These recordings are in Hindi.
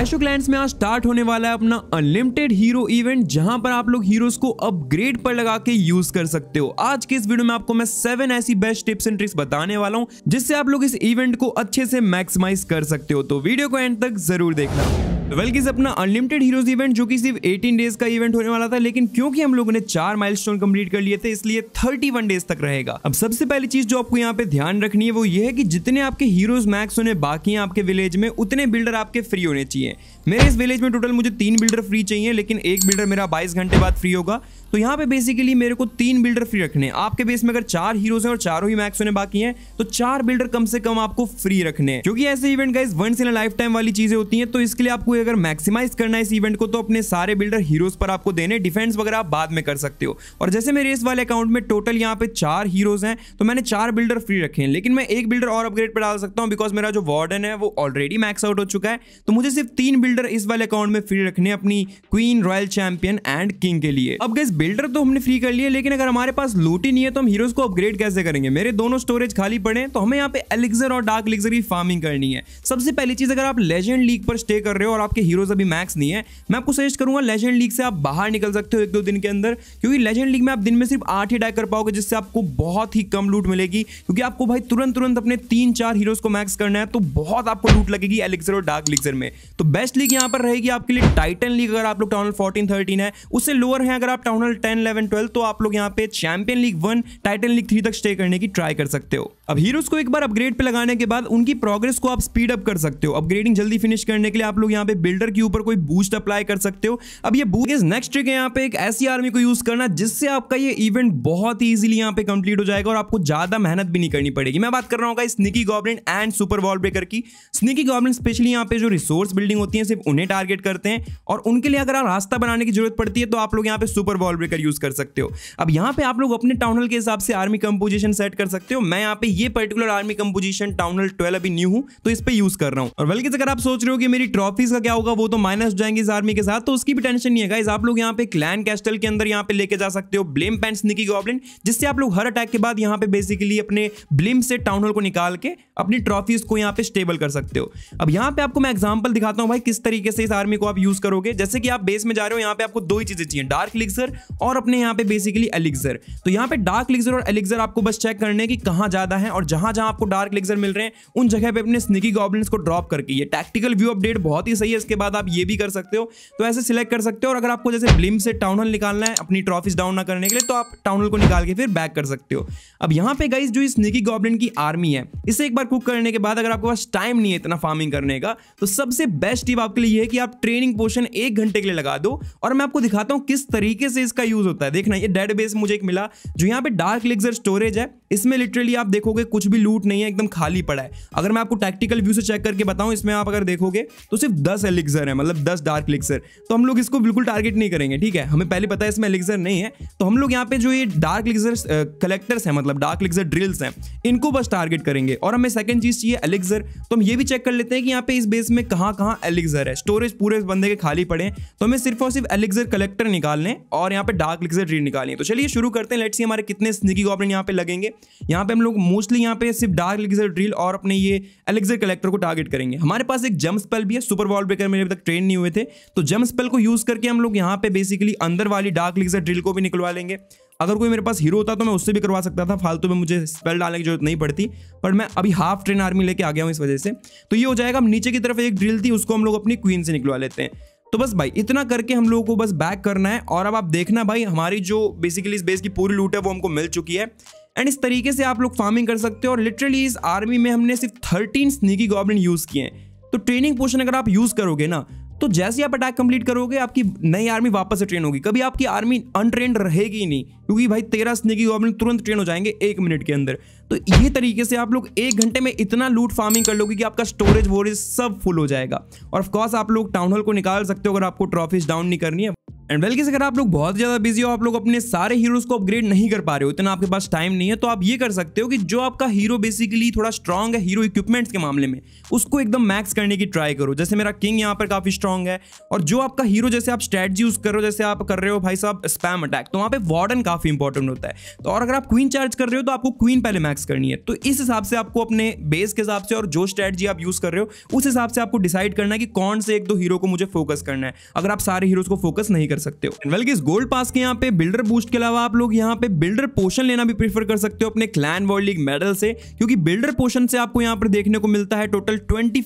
एशोक्लैंड्स में आज स्टार्ट होने वाला है अपना अनलिमिटेड हीरो इवेंट जहां पर आप लोग हीरोज को अपग्रेड पर लगा के यूज कर सकते हो आज के इस वीडियो में आपको मैं सेवन ऐसी बेस्ट टिप्स एंड ट्रिक्स बताने वाला हूं जिससे आप लोग इस इवेंट को अच्छे से मैक्सिमाइज कर सकते हो तो वीडियो को एंड तक जरूर देखना वेल किस अपना अनलिमिटेड हीरोज इवेंट जो कि सिर्फ 18 डेज का इवेंट होने वाला था लेकिन क्योंकि हम लोगों ने चार माइलस्टोन कंप्लीट कर लिए थे इसलिए 31 डेज तक रहेगा अब सबसे पहली चीज जो आपको यहाँ पे ध्यान रखनी है वो ये है कि जितने आपके हीरोज मैक्स होने बाकी हैं आपके विलेज में उतने बिल्डर आपके फ्री होने चाहिए मेरे इस विलेज में टोटल मुझे तीन बिल्डर फ्री चाहिए लेकिन एक बिल्डर मेरा बाईस घंटे बाद फ्री होगा तो यहाँ पे बेसिकली मेरे को तीन बिल्डर फ्री रखने हैं आपके बेस में अगर चार हीरोज हैं और चारों ही मैक्स होने बाकी हैं तो चार बिल्डर कम से कम आपको फ्री रखने हैं क्योंकि ऐसे event guys once in lifetime वाली चीजें होती हैं तो इसके लिए आपको हुए अगर मैक्सिमाइज करना है इस इवेंट को तो अपने सारे बिल्डर हीरोज पर आपको देने डिफेंस वगैरह आप बाद में कर सकते हो और जैसे मेरे इस वाले अकाउंट में टोटल यहाँ पे चार हीरोज हैं तो मैंने चार बिल्डर फ्री रखे हैं लेकिन मैं एक बिल्डर और अपग्रेड पर डाल सकता हूँ बिकॉज मेरा जो वार्डन है वो ऑलरेडी मैक्स आउट हो चुका है तो मुझे सिर्फ तीन बिल्डर इस वाले अकाउंट में फ्री रखने अपनी queen royal champion and king के लिए अब गैस बिल्डर तो हमने फ्री कर लिया लेकिन अगर हमारे पास लूट ही नहीं है तो हम हीरोज को अपग्रेड कैसे करेंगे मेरे दोनों स्टोरेज खाली पड़े तो हमें यहाँ पे एलिग्जर और डार्क एलिग्जर की फार्मिंग करनी है सबसे पहली चीज अगर आप लेजेंड लीग पर स्टे कर रहे हो और आपके हीरोज अभी मैक्स नहीं है मैं आपको सजेस्ट करूंगा लेजेंड लीग से आप बाहर निकल सकते हो एक दो दिन के अंदर क्योंकि लेजेंड लीग में आप दिन में सिर्फ आठ ही डाय कर पाओगे जिससे आपको बहुत ही कम लूट मिलेगी क्योंकि आपको भाई तुरंत तुरंत अपने तीन चार हीरोज को मैक्स करना है तो बहुत आपको लूट लगेगी एलिक्सर और डार्क लिक्सर में तो बेस्ट लीग यहाँ पर रहेगी आपके लिए टाइटन लीग अगर आप लोग टाउनल फोर्टीन थर्टीन है उससे लोअर है अगर आप टाउनल टेन इलेवन ट्वेल्व तो आप लोग यहाँ पे champion league one titan league three तक स्टे करने की ट्राई कर सकते हो अब हीरोज को एक बार अपग्रेड पे लगाने के बाद उनकी प्रोग्रेस को आप स्पीड अप कर सकते हो अपग्रेडिंग जल्दी फिनिश करने के लिए आप लोग यहाँ पे बिल्डर के ऊपर कोई बूस्ट अप्लाई कर सकते हो अब ये बूस्ट नेक्स्ट ट्रिक है यहाँ पे एक ऐसी आर्मी को यूज करना जिससे आपका ये इवेंट बहुत ही इजिली यहाँ पे कंप्लीट हो जाएगा और आपको ज्यादा मेहनत भी नहीं करनी पड़ेगी मैं बात कर रहा हूँ sneaky goblin and super wall breaker की स्निकी गॉबलिन स्पेशली यहाँ पे जो रिसोर्स बिल्डिंग होती है सिर्फ उन्हें टारगेट करते हैं और उनके लिए अगर रास्ता बनाने की जरूरत पड़ती है तो आप लोग यहाँ पे सुपर वॉल ब्रेकर यूज कर सकते हो अब यहाँ पे आप लोग अपने टाउनल के हिसाब से आर्मी कंपोजिशन सेट कर सकते हो मैं यहाँ पे ये particular army composition town hall twelve अभी न्यू हूं तो इस पर यूज कर रहा हूं और बल्कि अगर आप सोच रहे हो कि मेरी ट्रॉफीज का क्या होगा वो तो माइनस जाएंगे इस आर्मी के साथ तो उसकी भी टेंशन नहीं है आप लोग यहाँ पे क्लैन कैस्टल के अंदर यहाँ पे लेके जा सकते हो ब्लेम पैंट निकी गॉबलिन जिससे आप लोग हर अटैक के बाद यहाँ पे बेसिकली अपने ब्लिम से टाउन को निकाल के अपनी ट्रॉफीज को यहाँ पे स्टेबल कर सकते हो अब यहाँ पे आपको मैं एग्जाम्पल दिखाता हूँ भाई किस तरीके से इस आर्मी को आप यूज करोगे जैसे कि आप बेस में जा रहे हो यहाँ पे आपको दो ही चीजें चाहिए डार्क लिक्सर और अपने यहाँ पे बेसिकली एलिक्सर तो यहाँ पे डार्क लिक्सर और एलिक्सर आपको बस चेक करने की कहाँ ज्यादा है है और जहां जहां आपको डार्क लेक्सर मिल रहे हैं उन जगह पे अपने स्निकी गॉबलिन को ड्रॉप करके ये टैक्टिकल व्यू अपडेट बहुत ही सही है इसके बाद आप ये भी कर सकते हो तो ऐसे सिलेक्ट कर सकते हो और अगर आपको जैसे ब्लिम से टाउन हॉल निकालना है अपनी ट्रॉफीज डाउन ना करने के लिए तो आप टाउन हॉल को निकाल के फिर बैक कर सकते हो अब यहाँ पे गई जो स्निकी गॉबलिन की आर्मी है इसे एक बार कुक करने के बाद अगर आपके पास टाइम नहीं है इतना फार्मिंग करने का तो सबसे बेस्ट टिप आपके लिए है कि आप ट्रेनिंग पोर्शन एक घंटे के लिए लगा दो और मैं आपको दिखाता हूँ किस तरीके से इसका यूज होता है देखना ये डेड बेस मुझे एक मिला जो यहाँ पे डार्क लेक्सर स्टोरेज है इसमें लिटरली आप देखोगे देखोगे कुछ भी लूट नहीं है एकदम खाली पड़ा है अगर मैं आपको टैक्टिकल व्यू से चेक करके बताऊं इसमें आप अगर देखोगे तो सिर्फ दस एलिक्सर है मतलब दस डार्क एलिक्सर तो हम लोग इसको बिल्कुल टारगेट नहीं करेंगे ठीक है हमें पहले पता है इसमें एलिक्सर नहीं है तो हम लोग यहाँ पे जो ये डार्क एलिक्सर कलेक्टर्स है मतलब डार्क एलिक्सर ड्रिल्स हैं इनको बस टारगेट करेंगे और हमें सेकंड चीज़ चाहिए एलिक्सर तो हम ये भी चेक कर लेते हैं कि यहाँ पे इस बेस में कहाँ कहाँ एलिक्सर है स्टोरेज पूरे बंदे के खाली पड़े तो हमें सिर्फ और सिर्फ एलिक्सर कलेक्टर निकालने और यहाँ पे डार्क एलिक्सर ड्रिल निकालनी तो चलिए शुरू करते हैं लेट्स सी हमारे कितने स्निकी गॉबलिन यहाँ पे लगेंगे यहाँ पे हम लोग मोस्टली यहाँ पे सिर्फ डार्क एलेक्जर ड्रिल और अपने ये एलेक्जर कलेक्टर को टारगेट करेंगे हमारे पास एक जम स्पेल भी है सुपर वॉल ब्रेकर मेरे अभी तक ट्रेन नहीं हुए थे तो जम स्पेल को यूज करके हम लोग यहाँ पे बेसिकली अंदर वाली डार्क एलेक्जर ड्रिल को भी निकलवा लेंगे अगर कोई मेरे पास हीरो होता तो मैं उससे भी करवा सकता था फालतू में मुझे स्पेल डालने की जरूरत नहीं पड़ती पर मैं अभी हाफ ट्रेन आर्मी लेके आ गया हूँ इस वजह से तो ये हो जाएगा हम नीचे की तरफ एक ड्रिल थी उसको हम लोग अपनी क्वीन से निकलवा लेते हैं तो बस भाई इतना करके हम लोगों को बस बैक करना है और अब आप देखना भाई हमारी जो बेसिकली इस बेस की पूरी लूट है वो हमको मिल चुकी है एंड इस तरीके से आप लोग फार्मिंग कर सकते हो और लिटरली इस आर्मी में हमने सिर्फ थर्टीन स्नीकी गॉबलिन यूज़ किए हैं तो ट्रेनिंग पोर्शन अगर आप यूज़ करोगे ना तो जैसे आप अटैक कंप्लीट करोगे आपकी नई आर्मी वापस से ट्रेन होगी कभी आपकी आर्मी अनट्रेन रहेगी नहीं क्योंकि भाई तेरह स्नेकी गवर्नमेंट तुरंत ट्रेन हो जाएंगे एक मिनट के अंदर तो ये तरीके से आप लोग एक घंटे में इतना लूट फार्मिंग कर लोगे कि आपका स्टोरेज वोरेज सब फुल हो जाएगा और ऑफकोर्स आप लोग टाउन हॉल को निकाल सकते हो अगर आपको ट्रॉफीज डाउन नहीं करनी है एंड वेल अगर आप लोग बहुत ज्यादा बिजी हो आप लोग अपने सारे हीरोज को अपग्रेड नहीं कर पा रहे हो इतना आपके पास टाइम नहीं है तो आप ये कर सकते हो कि जो आपका हीरो बेसिकली थोड़ा स्ट्रॉग है हीरो इक्विपमेंट्स के मामले में उसको एकदम मैक्स करने की ट्राई करो जैसे मेरा किंग यहाँ पर काफी स्ट्रॉग है और जो आपका हीरो जैसे आप स्ट्रेटजी यूज कर रहे हो जैसे आप कर रहे हो भाई साहब स्पैम अटैक तो वहाँ पे वार्डन काफी इंपॉर्टेंट होता है तो और अगर आप क्वीन चार्ज कर रहे हो तो आपको क्वीन पहले मैक्स करनी है तो इस हिसाब से आपको अपने बेस के हिसाब से और जो स्ट्रेटजी आप यूज कर रहे हो उस हिसाब से आपको डिसाइड करना है कि कौन से एक दो हीरो को मुझे फोकस करना है अगर आप सारे हीरोज को फोकस नहीं कर सकते हो वेल well, गोल्ड पास के यहाँ पे बिल्डर बूस्ट के अलावा आप लोग यहाँ पे बिल्डर पोशन लेना भी प्रीफर कर सकते हो अपने क्लैन वर्ल्ड लीग मेडल से क्योंकि बिल्डर पोशन से आपको यहाँ पर देखने को मिलता है टोटल ट्वेंटी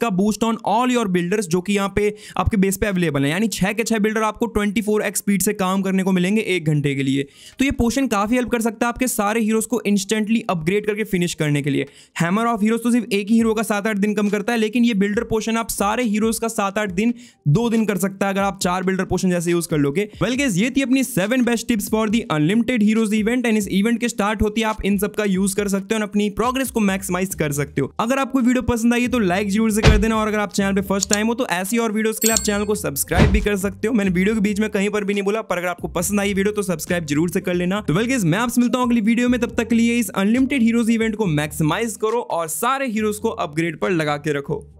का boost on all your builders जो कि यहाँ पे आपके बेस पे अवेलेबल है यानी छह के छह बिल्डर आपको ट्वेंटी स्पीड से काम करने को मिलेंगे एक घंटे के लिए तो ये पोशन काफी हेल्प कर सकता है आपके सारे हीरोज को इंस्टेंटली अपग्रेड करके फिनिश करने के लिए हैमर ऑफ हीरोज तो सिर्फ एक ही हीरो का सात आठ दिन कम करता है लेकिन ये बिल्डर पोशन आप सारे हीरोज का सात आठ दिन दो दिन कर सकता है अगर आप चार बिल्डर पोशन जैसे से यूज कर लोगे वेल गेस ये थी अपनी seven best tips for the unlimited heroes event एंड इस इवेंट के स्टार्ट होती है आप इन सबका यूज कर सकते हो और अपनी प्रोग्रेस को मैक्सिमाइज कर सकते हो अगर आपको वीडियो पसंद आई तो लाइक जरूर से कर देना और अगर आप चैनल पर फर्स्ट टाइम हो तो ऐसी और वीडियो के लिए आप चैनल को सब्सक्राइब भी कर सकते हो मैंने वीडियो के बीच में कहीं पर भी नहीं बोला पर अगर आपको पसंद आई वीडियो तो सब्सक्राइब जरूर से कर लेना तो वेल गेस मैं आपसे मिलता हूँ अगली वीडियो में तब तक लिए इस अनलिमिटेड हीरोज इवेंट को मैक्सिमाइज करो और सारे हीरोज को अपग्रेड पर लगा के रखो